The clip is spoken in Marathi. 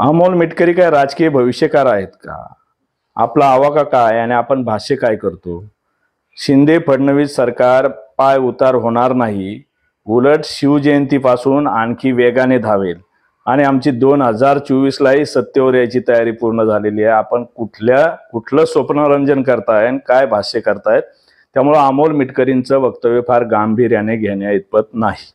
अमोल मिटकरी काय राजकीय भविष्यकार आहेत का आपला आवाका काय आणि आपण भाष्य काय करतो शिंदे फडणवीस सरकार पाय उतार होणार नाही उलट शिवजयंतीपासून आणखी वेगाने धावेल आणि आमची दोन हजार चोवीसलाही सत्तेवर यायची तयारी पूर्ण झालेली आहे आपण कुठल्या कुठलं स्वप्नरंजन करताय आणि काय भाष्य करतायत त्यामुळं अमोल मिटकरींचं वक्तव्य फार गांभीर्याने घेण्या इतपत नाही